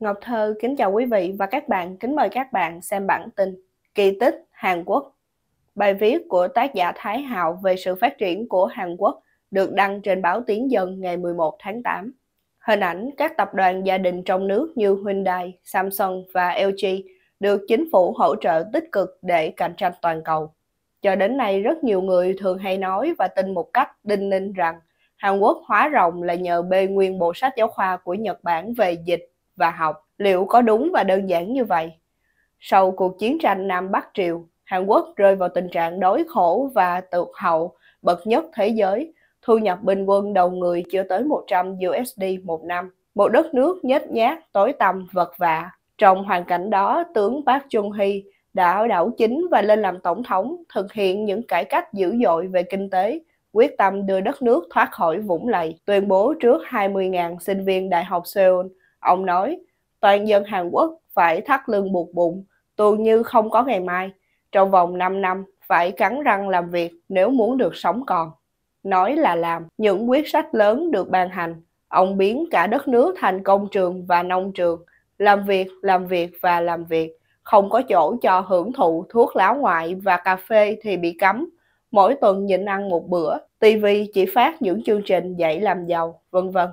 Ngọc Thơ kính chào quý vị và các bạn, kính mời các bạn xem bản tin Kỳ tích Hàn Quốc. Bài viết của tác giả Thái Hạo về sự phát triển của Hàn Quốc được đăng trên báo Tiếng Dân ngày 11 tháng 8. Hình ảnh các tập đoàn gia đình trong nước như Hyundai, Samsung và LG được chính phủ hỗ trợ tích cực để cạnh tranh toàn cầu. Cho đến nay, rất nhiều người thường hay nói và tin một cách đinh ninh rằng Hàn Quốc hóa rộng là nhờ bê nguyên bộ sách giáo khoa của Nhật Bản về dịch và học liệu có đúng và đơn giản như vậy. Sau cuộc chiến tranh Nam Bắc Triều, Hàn Quốc rơi vào tình trạng đói khổ và tụt hậu bậc nhất thế giới, thu nhập bình quân đầu người chưa tới 100 USD một năm. Một đất nước nhếch nhác, tối tăm, vật vạ. Trong hoàn cảnh đó, tướng Park Chung Hee đã đảo chính và lên làm tổng thống, thực hiện những cải cách dữ dội về kinh tế, quyết tâm đưa đất nước thoát khỏi vũng lầy, tuyên bố trước 20.000 sinh viên Đại học Seoul Ông nói, toàn dân Hàn Quốc phải thắt lưng buộc bụng, tuôn như không có ngày mai. Trong vòng 5 năm, phải cắn răng làm việc nếu muốn được sống còn. Nói là làm, những quyết sách lớn được ban hành. Ông biến cả đất nước thành công trường và nông trường, làm việc, làm việc và làm việc. Không có chỗ cho hưởng thụ thuốc lá ngoại và cà phê thì bị cấm. Mỗi tuần nhịn ăn một bữa, TV chỉ phát những chương trình dạy làm giàu, vân vân.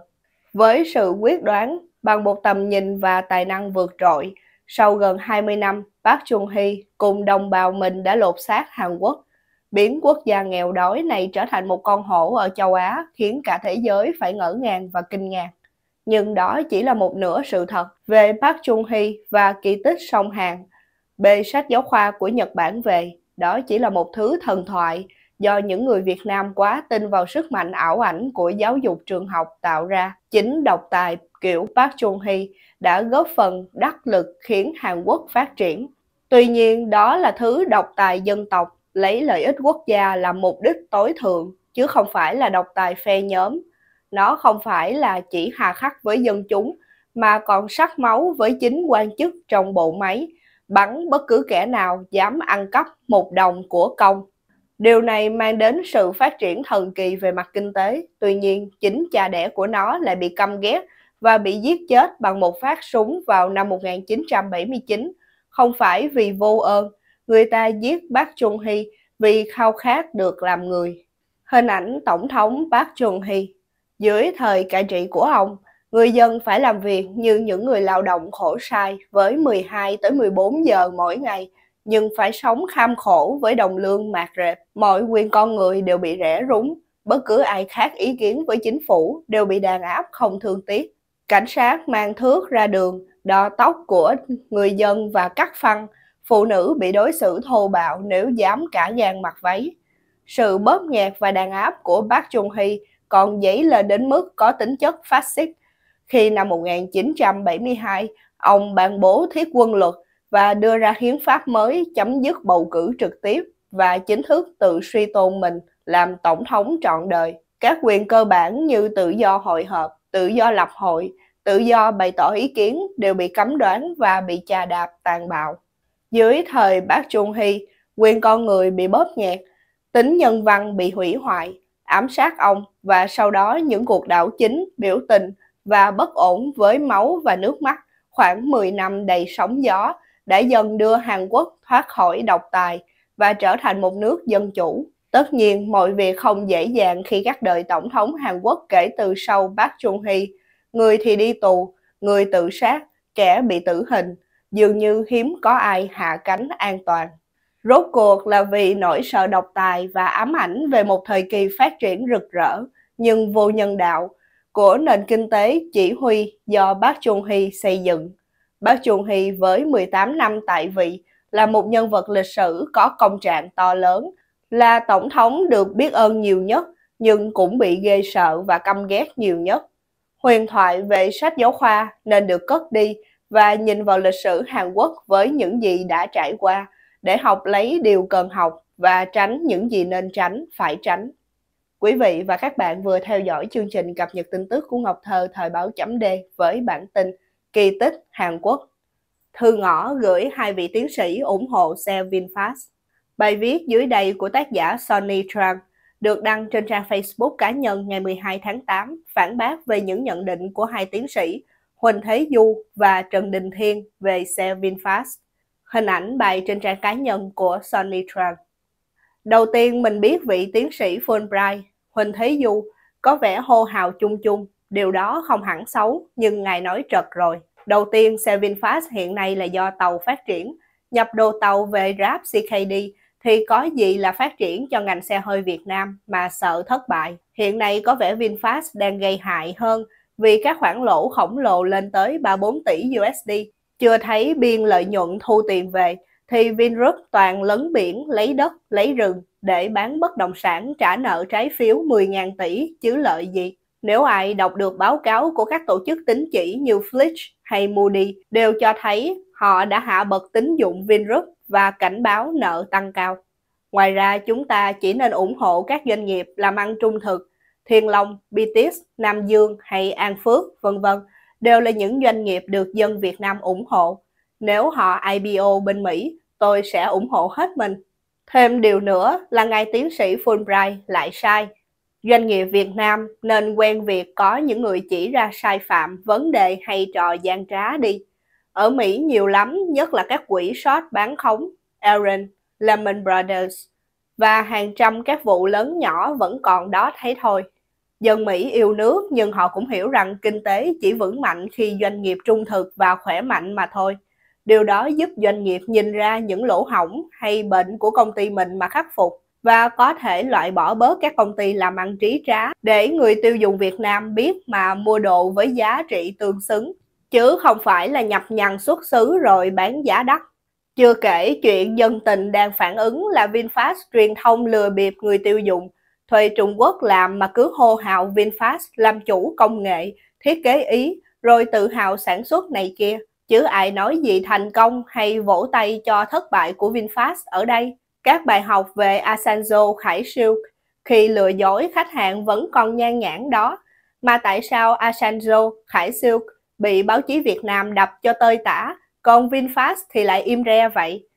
Với sự quyết đoán, bằng một tầm nhìn và tài năng vượt trội. Sau gần 20 năm, Park Chung Hee cùng đồng bào mình đã lột xác Hàn Quốc, biến quốc gia nghèo đói này trở thành một con hổ ở châu Á, khiến cả thế giới phải ngỡ ngàng và kinh ngạc. Nhưng đó chỉ là một nửa sự thật về Park Chung Hee và kỳ tích sông Hàn. Bê sách giáo khoa của Nhật Bản về, đó chỉ là một thứ thần thoại do những người Việt Nam quá tin vào sức mạnh ảo ảnh của giáo dục trường học tạo ra. Chính độc tài kiểu Park Chung Hee đã góp phần đắc lực khiến Hàn Quốc phát triển. Tuy nhiên, đó là thứ độc tài dân tộc, lấy lợi ích quốc gia làm mục đích tối thượng, chứ không phải là độc tài phe nhóm. Nó không phải là chỉ hà khắc với dân chúng, mà còn sắc máu với chính quan chức trong bộ máy, bắn bất cứ kẻ nào dám ăn cắp một đồng của công. Điều này mang đến sự phát triển thần kỳ về mặt kinh tế, tuy nhiên chính cha đẻ của nó lại bị căm ghét và bị giết chết bằng một phát súng vào năm 1979, không phải vì vô ơn, người ta giết bác Chung Hy vì khao khát được làm người. Hình ảnh Tổng thống bác Chung Hy Dưới thời cai trị của ông, người dân phải làm việc như những người lao động khổ sai với 12 tới 14 giờ mỗi ngày, nhưng phải sống kham khổ với đồng lương mạt rệp. Mọi quyền con người đều bị rẻ rúng, bất cứ ai khác ý kiến với chính phủ đều bị đàn áp không thương tiếc. Cảnh sát mang thước ra đường, đo tóc của người dân và cắt phăng. Phụ nữ bị đối xử thô bạo nếu dám cả gan mặc váy. Sự bóp nghẹt và đàn áp của bác Trung Hy còn dấy lên đến mức có tính chất phát xít. Khi năm 1972, ông ban bố thiết quân luật và đưa ra hiến pháp mới chấm dứt bầu cử trực tiếp và chính thức tự suy tôn mình làm tổng thống trọn đời. Các quyền cơ bản như tự do hội họp, tự do lập hội, tự do bày tỏ ý kiến đều bị cấm đoán và bị chà đạp tàn bạo. Dưới thời bác Trung Hy, quyền con người bị bóp nhẹt, tính nhân văn bị hủy hoại, ám sát ông và sau đó những cuộc đảo chính, biểu tình và bất ổn với máu và nước mắt khoảng 10 năm đầy sóng gió đã dần đưa Hàn Quốc thoát khỏi độc tài và trở thành một nước dân chủ. Tất nhiên, mọi việc không dễ dàng khi các đời tổng thống Hàn Quốc kể từ sau Park Chung-hee, người thì đi tù, người tự sát, kẻ bị tử hình, dường như hiếm có ai hạ cánh an toàn. Rốt cuộc là vì nỗi sợ độc tài và ám ảnh về một thời kỳ phát triển rực rỡ nhưng vô nhân đạo của nền kinh tế chỉ huy do Park Chung-hee xây dựng. Park Chung-hee với 18 năm tại vị là một nhân vật lịch sử có công trạng to lớn là tổng thống được biết ơn nhiều nhất nhưng cũng bị ghê sợ và căm ghét nhiều nhất. Huyền thoại về sách giáo khoa nên được cất đi và nhìn vào lịch sử Hàn Quốc với những gì đã trải qua để học lấy điều cần học và tránh những gì nên tránh, phải tránh. Quý vị và các bạn vừa theo dõi chương trình cập nhật tin tức của Ngọc Thơ thời báo chấm D với bản tin Kỳ tích Hàn Quốc. Thư ngõ gửi hai vị tiến sĩ ủng hộ xe VinFast. Bài viết dưới đây của tác giả Sonny Trang được đăng trên trang Facebook cá nhân ngày 12 tháng 8 phản bác về những nhận định của hai tiến sĩ Huỳnh Thế Du và Trần Đình Thiên về xe VinFast. Hình ảnh bài trên trang cá nhân của Sonny Trang. Đầu tiên mình biết vị tiến sĩ Fulbright, Huỳnh Thế Du, có vẻ hô hào chung chung. Điều đó không hẳn xấu, nhưng ngài nói trật rồi. Đầu tiên, xe VinFast hiện nay là do tàu phát triển, nhập đồ tàu về ráp CKD thì có gì là phát triển cho ngành xe hơi Việt Nam mà sợ thất bại. Hiện nay có vẻ VinFast đang gây hại hơn vì các khoản lỗ khổng lồ lên tới 34 tỷ USD. Chưa thấy biên lợi nhuận thu tiền về thì Vingroup toàn lấn biển, lấy đất, lấy rừng để bán bất động sản trả nợ trái phiếu 10.000 tỷ chứ lợi gì. Nếu ai đọc được báo cáo của các tổ chức tính chỉ như Fitch hay Moody đều cho thấy họ đã hạ bậc tín dụng Vingroup và cảnh báo nợ tăng cao. Ngoài ra, chúng ta chỉ nên ủng hộ các doanh nghiệp làm ăn trung thực, Thiên Long, BTS, Nam Dương hay An Phước, vân vân đều là những doanh nghiệp được dân Việt Nam ủng hộ. Nếu họ IPO bên Mỹ, tôi sẽ ủng hộ hết mình. Thêm điều nữa là ngài tiến sĩ Fulbright lại sai. Doanh nghiệp Việt Nam nên quen việc có những người chỉ ra sai phạm, vấn đề hay trò gian trá đi. Ở Mỹ nhiều lắm, nhất là các quỹ short bán khống, Aaron, Lehman Brothers và hàng trăm các vụ lớn nhỏ vẫn còn đó thấy thôi. Dân Mỹ yêu nước nhưng họ cũng hiểu rằng kinh tế chỉ vững mạnh khi doanh nghiệp trung thực và khỏe mạnh mà thôi. Điều đó giúp doanh nghiệp nhìn ra những lỗ hỏng hay bệnh của công ty mình mà khắc phục và có thể loại bỏ bớt các công ty làm ăn trí trá để người tiêu dùng Việt Nam biết mà mua đồ với giá trị tương xứng chứ không phải là nhập nhằn xuất xứ rồi bán giá đắt. Chưa kể chuyện dân tình đang phản ứng là VinFast truyền thông lừa bịp người tiêu dùng, thuê Trung Quốc làm mà cứ hô hào VinFast làm chủ công nghệ, thiết kế ý, rồi tự hào sản xuất này kia. Chứ ai nói gì thành công hay vỗ tay cho thất bại của VinFast ở đây. Các bài học về Asanzo Khải Siêu khi lừa dối khách hàng vẫn còn nhan nhãn đó. Mà tại sao Asanzo Khải Siêu bị báo chí Việt Nam đập cho tơi tả, còn VinFast thì lại im re vậy.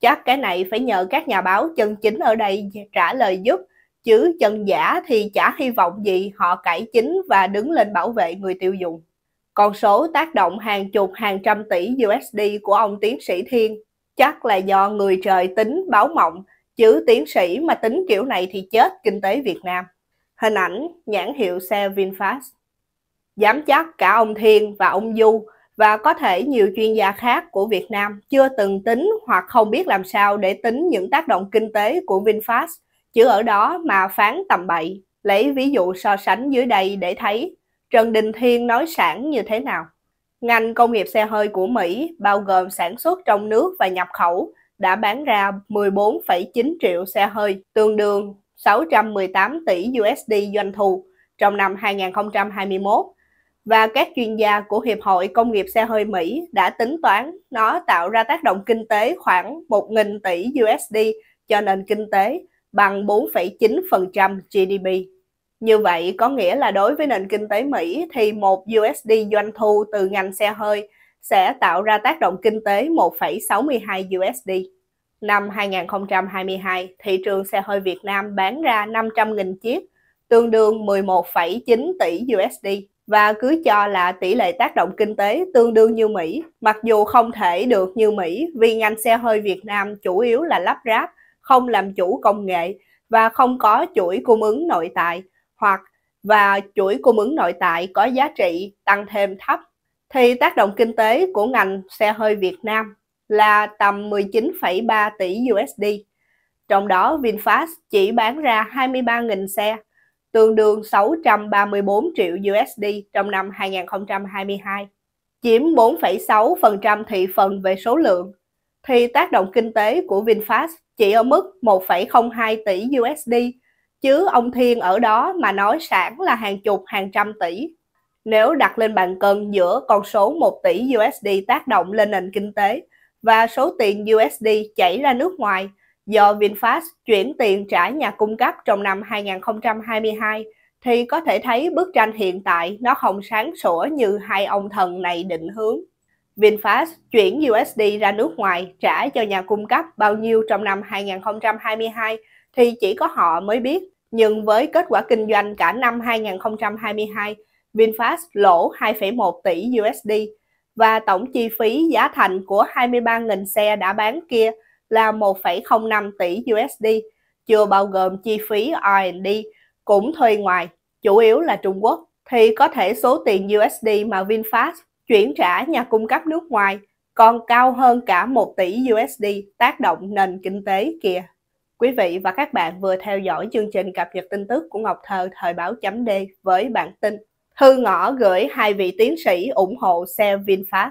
Chắc cái này phải nhờ các nhà báo chân chính ở đây trả lời giúp, chứ chân giả thì chả hy vọng gì họ cải chính và đứng lên bảo vệ người tiêu dùng. Con số tác động hàng chục hàng trăm tỷ USD của ông tiến sĩ Thiên chắc là do người trời tính báo mộng, chứ tiến sĩ mà tính kiểu này thì chết kinh tế Việt Nam. Hình ảnh nhãn hiệu xe VinFast Giám chắc cả ông Thiên và ông Du và có thể nhiều chuyên gia khác của Việt Nam chưa từng tính hoặc không biết làm sao để tính những tác động kinh tế của VinFast, chứ ở đó mà phán tầm bậy. Lấy ví dụ so sánh dưới đây để thấy Trần Đình Thiên nói sản như thế nào. Ngành công nghiệp xe hơi của Mỹ, bao gồm sản xuất trong nước và nhập khẩu, đã bán ra 14,9 triệu xe hơi, tương đương 618 tỷ USD doanh thu trong năm 2021 và các chuyên gia của Hiệp hội Công nghiệp xe hơi Mỹ đã tính toán nó tạo ra tác động kinh tế khoảng 1.000 tỷ USD cho nền kinh tế bằng 4,9% GDP. Như vậy có nghĩa là đối với nền kinh tế Mỹ thì 1 USD doanh thu từ ngành xe hơi sẽ tạo ra tác động kinh tế 1,62 USD. Năm 2022, thị trường xe hơi Việt Nam bán ra 500.000 chiếc, tương đương 11,9 tỷ USD và cứ cho là tỷ lệ tác động kinh tế tương đương như Mỹ. Mặc dù không thể được như Mỹ vì ngành xe hơi Việt Nam chủ yếu là lắp ráp, không làm chủ công nghệ và không có chuỗi cung ứng nội tại hoặc và chuỗi cung ứng nội tại có giá trị tăng thêm thấp thì tác động kinh tế của ngành xe hơi Việt Nam là tầm 19,3 tỷ USD. Trong đó VinFast chỉ bán ra 23.000 xe, tương đương 634 triệu USD trong năm 2022, chiếm 4,6% thị phần về số lượng, thì tác động kinh tế của VinFast chỉ ở mức 1,02 tỷ USD, chứ ông Thiên ở đó mà nói sản là hàng chục hàng trăm tỷ. Nếu đặt lên bàn cân giữa con số 1 tỷ USD tác động lên nền kinh tế và số tiền USD chảy ra nước ngoài – do VinFast chuyển tiền trả nhà cung cấp trong năm 2022 thì có thể thấy bức tranh hiện tại nó không sáng sủa như hai ông thần này định hướng. VinFast chuyển USD ra nước ngoài trả cho nhà cung cấp bao nhiêu trong năm 2022 thì chỉ có họ mới biết. Nhưng với kết quả kinh doanh cả năm 2022, VinFast lỗ 2,1 tỷ USD và tổng chi phí giá thành của 23.000 xe đã bán kia là 1,05 tỷ USD, chưa bao gồm chi phí R&D, cũng thuê ngoài, chủ yếu là Trung Quốc, thì có thể số tiền USD mà VinFast chuyển trả nhà cung cấp nước ngoài còn cao hơn cả 1 tỷ USD tác động nền kinh tế kìa. Quý vị và các bạn vừa theo dõi chương trình cập nhật tin tức của Ngọc Thơ thời báo chấm với bản tin Thư ngõ gửi hai vị tiến sĩ ủng hộ xe VinFast.